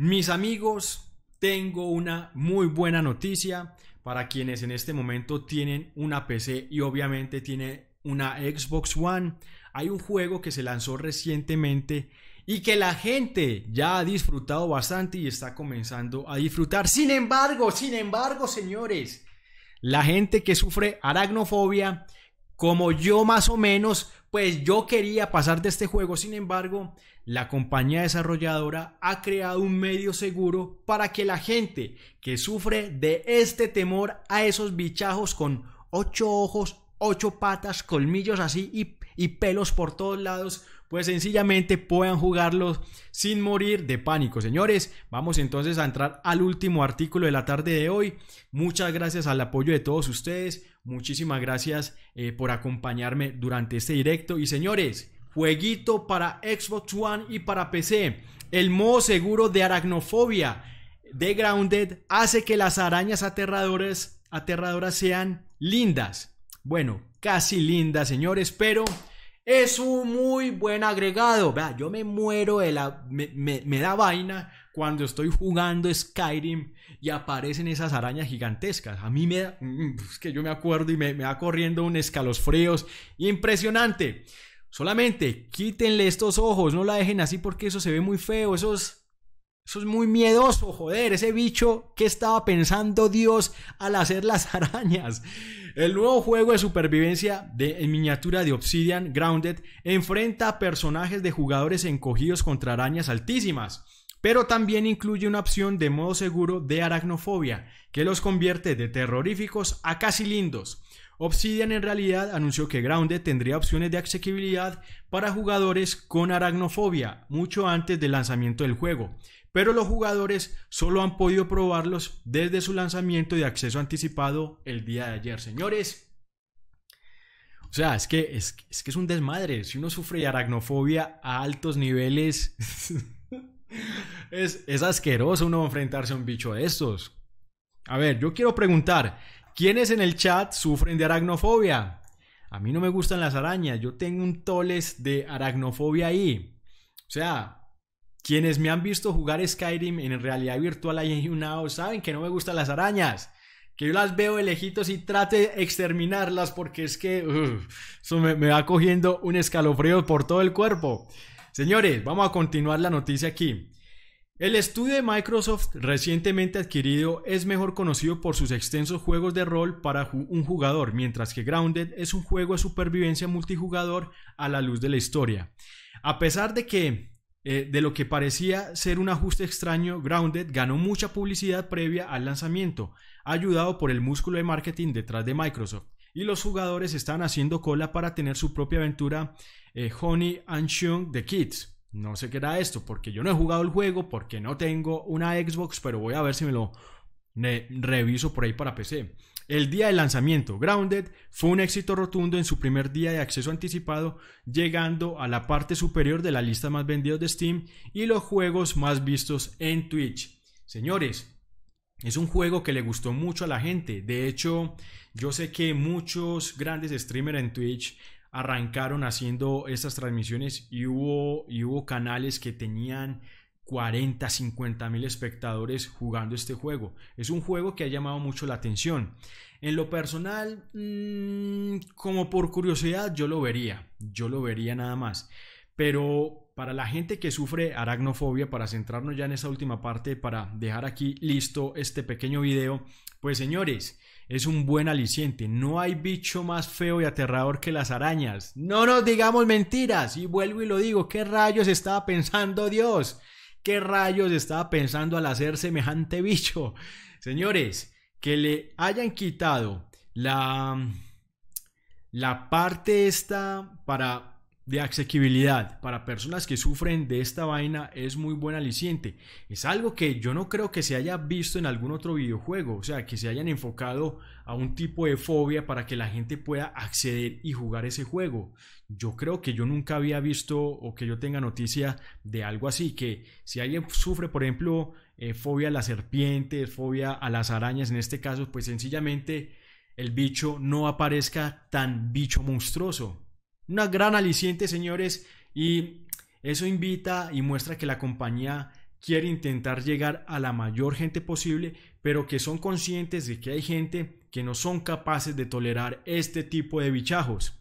Mis amigos, tengo una muy buena noticia para quienes en este momento tienen una PC y obviamente tiene una Xbox One. Hay un juego que se lanzó recientemente y que la gente ya ha disfrutado bastante y está comenzando a disfrutar. Sin embargo, sin embargo, señores, la gente que sufre aracnofobia, como yo más o menos, pues yo quería pasar de este juego, sin embargo, la compañía desarrolladora ha creado un medio seguro para que la gente que sufre de este temor a esos bichajos con ocho ojos, ocho patas, colmillos así y, y pelos por todos lados, pues sencillamente puedan jugarlos sin morir de pánico. Señores, vamos entonces a entrar al último artículo de la tarde de hoy. Muchas gracias al apoyo de todos ustedes. Muchísimas gracias eh, por acompañarme durante este directo. Y señores, jueguito para Xbox One y para PC. El modo seguro de aracnofobia de Grounded hace que las arañas aterradoras, aterradoras sean lindas. Bueno, casi lindas, señores, pero es un muy buen agregado. Vea, yo me muero de la. Me, da vaina cuando estoy jugando Skyrim y aparecen esas arañas gigantescas. A mí me da. Mm, mm, es que yo me acuerdo y me, me corriendo un escalofríos. Impresionante. Solamente quítenle estos ojos, no la dejen así porque eso se ve muy feo. Esos eso es muy miedoso, joder, ese bicho que estaba pensando Dios al hacer las arañas. El nuevo juego de supervivencia de, en miniatura de Obsidian Grounded enfrenta a personajes de jugadores encogidos contra arañas altísimas, pero también incluye una opción de modo seguro de aracnofobia, que los convierte de terroríficos a casi lindos. Obsidian en realidad anunció que Grounded tendría opciones de accesibilidad para jugadores con aracnofobia mucho antes del lanzamiento del juego, pero los jugadores solo han podido probarlos desde su lanzamiento de acceso anticipado el día de ayer, señores. O sea, es que es, que es un desmadre. Si uno sufre aracnofobia a altos niveles, es, es asqueroso uno enfrentarse a un bicho de estos. A ver, yo quiero preguntar, ¿Quiénes en el chat sufren de aracnofobia? A mí no me gustan las arañas, yo tengo un toles de aracnofobia ahí. O sea, quienes me han visto jugar Skyrim en realidad virtual ahí en YouNow, saben que no me gustan las arañas. Que yo las veo de lejitos y trate de exterminarlas porque es que eso me, me va cogiendo un escalofrío por todo el cuerpo. Señores, vamos a continuar la noticia aquí. El estudio de Microsoft recientemente adquirido es mejor conocido por sus extensos juegos de rol para un jugador, mientras que Grounded es un juego de supervivencia multijugador a la luz de la historia. A pesar de que eh, de lo que parecía ser un ajuste extraño, Grounded ganó mucha publicidad previa al lanzamiento, ayudado por el músculo de marketing detrás de Microsoft. Y los jugadores están haciendo cola para tener su propia aventura eh, Honey and Shun the Kids no sé qué era esto, porque yo no he jugado el juego, porque no tengo una Xbox, pero voy a ver si me lo reviso por ahí para PC. El día de lanzamiento, Grounded fue un éxito rotundo en su primer día de acceso anticipado, llegando a la parte superior de la lista más vendidos de Steam y los juegos más vistos en Twitch. Señores, es un juego que le gustó mucho a la gente. De hecho, yo sé que muchos grandes streamers en Twitch arrancaron haciendo estas transmisiones y hubo, y hubo canales que tenían 40, 50 mil espectadores jugando este juego. Es un juego que ha llamado mucho la atención. En lo personal, mm, como por curiosidad, yo lo vería. Yo lo vería nada más. Pero para la gente que sufre aracnofobia, para centrarnos ya en esa última parte, para dejar aquí listo este pequeño video, pues señores, es un buen aliciente. No hay bicho más feo y aterrador que las arañas. No nos digamos mentiras. Y vuelvo y lo digo, ¿qué rayos estaba pensando Dios? ¿Qué rayos estaba pensando al hacer semejante bicho? Señores, que le hayan quitado la, la parte esta para de accesibilidad para personas que sufren de esta vaina es muy buen aliciente. Es algo que yo no creo que se haya visto en algún otro videojuego, o sea, que se hayan enfocado a un tipo de fobia para que la gente pueda acceder y jugar ese juego. Yo creo que yo nunca había visto o que yo tenga noticia de algo así, que si alguien sufre, por ejemplo, eh, fobia a las serpientes, fobia a las arañas en este caso, pues sencillamente el bicho no aparezca tan bicho monstruoso una gran aliciente, señores, y eso invita y muestra que la compañía quiere intentar llegar a la mayor gente posible, pero que son conscientes de que hay gente que no son capaces de tolerar este tipo de bichajos.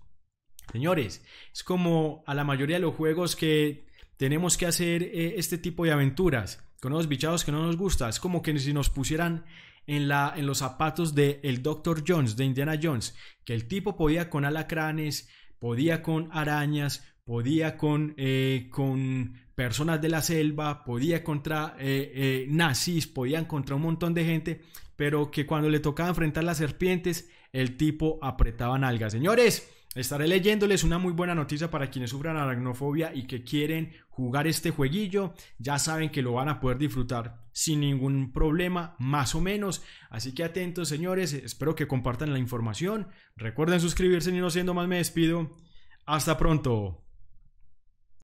Señores, es como a la mayoría de los juegos que tenemos que hacer eh, este tipo de aventuras con unos bichajos que no nos gusta. Es como que si nos pusieran en, la, en los zapatos de... el Dr. Jones, de Indiana Jones, que el tipo podía con alacranes, podía con arañas, podía con, eh, con personas de la selva, podía contra eh, eh, nazis, podían contra un montón de gente, pero que cuando le tocaba enfrentar las serpientes, el tipo apretaba nalgas. Señores, Estaré leyéndoles una muy buena noticia para quienes sufran aracnofobia y que quieren jugar este jueguillo. Ya saben que lo van a poder disfrutar sin ningún problema, más o menos. Así que atentos, señores. Espero que compartan la información. Recuerden suscribirse y no siendo más me despido. Hasta pronto.